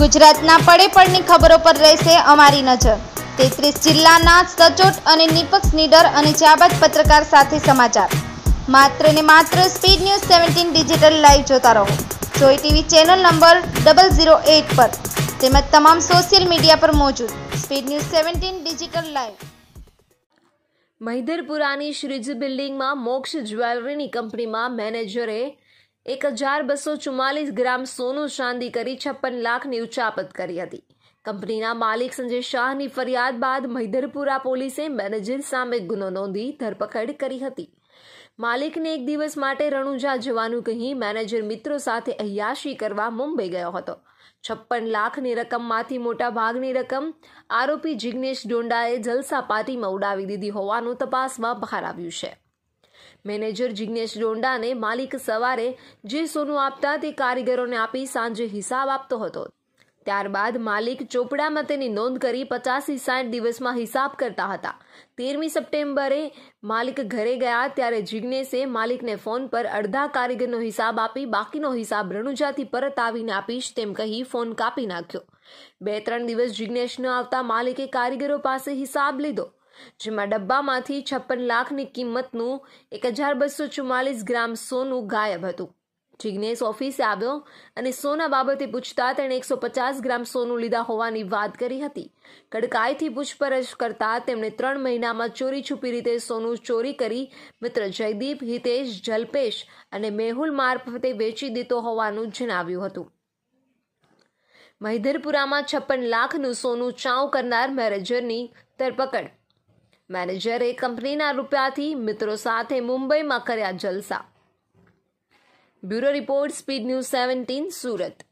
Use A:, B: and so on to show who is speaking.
A: ગુજરાતના પડે ખબરો પર રહેશે અમારી નજર તેત્રીસ જિલ્લાના સચોટ અને નિપક્ષ નીડર અને જાબાદ પત્રકાર સાથે સમાચાર માત્ર ને માત્ર speed news seventeen digital live જોતા રહો જોઈ TV channel number double zero eight
B: પર તેમજ તમામ સોશિયલ મીડિયા પર મોજૂદ speed news seventeen digital live મહિધરપુરાની શ્રીજ બિલ્ડિંગમાં મોક્ષ જ્વેલરીની કંપનીમાં મેનેજરે એક હજાર બસો ચુમ્માલીસ ગ્રામ સોનું ચાંદી કરી છપ્પન લાખની ઉચાપત કરી હતી કંપનીના માલિક સંજય શાહની ફરિયાદ બાદ મહિધરપુરા પોલીસે મેનેજર સામે ગુનો નોંધી ધરપકડ કરી હતી માલિકને એક દિવસ માટે રણુજા જવાનું કહી મેનેજર મિત્રો સાથે અહ્યાશી કરવા મુંબઈ ગયો હતો છપ્પન લાખની રકમમાંથી મોટા ભાગની રકમ આરોપી જિગ્નેશ ડોંડાએ જલસા પાર્ટીમાં ઉડાવી દીધી હોવાનું તપાસમાં બહાર આવ્યું છે મેનેજર જિજ્ઞેશ ડોંડાને માલિક સવારે જે સોનું આપતા તે કારીગરોને આપી સાંજે હિસાબ આપતો હતો ત્યારબાદ માલિક ચોપડામાં તેની નોંધ કરી પચાસથી સાઠ દિવસમાં હિસાબ કરતા હતા તેરમી સપ્ટેમ્બરે માલિક ઘરે ગયા ત્યારે જિજ્ઞેશે માલિકને ફોન પર અડધા કારીગરનો હિસાબ આપી બાકીનો હિસાબ રણુજાથી પરત આવીને આપીશ તેમ કહી ફોન કાપી નાખ્યો બે ત્રણ દિવસ જિજ્ઞેશ ન આવતા માલિકે કારીગરો પાસે હિસાબ લીધો જેમાં ડબ્બામાંથી છપ્પન લાખની કિંમતનું એક હજાર બસો ચુમ્માલીસ ગ્રામ સોનું ગાયબ હતું જિગ્નેશ ઓફિસે આવ્યો અને સોના બાબતે પૂછતા તેણે એકસો પચાસ ગ્રામ સોનું લીધા હોવાની વાત કરી હતી કડકાઈથી પૂછપરછ કરતા તેમણે ત્રણ મહિનામાં ચોરી છુપી રીતે સોનું ચોરી કરી મિત્ર જયદીપ હિતેશ જલ્પેશ અને મેહુલ મારફતે વેચી દીધો હોવાનું જણાવ્યું હતું મહિધરપુરામાં છપ્પન લાખનું સોનું ચાઉ કરનાર મેરેજરની ધરપકડ મેનેજરે કંપનીના રૂપિયાથી મિત્રો સાથે મુંબઈમાં કર્યા જલસા bureau report speed news seventeen Surat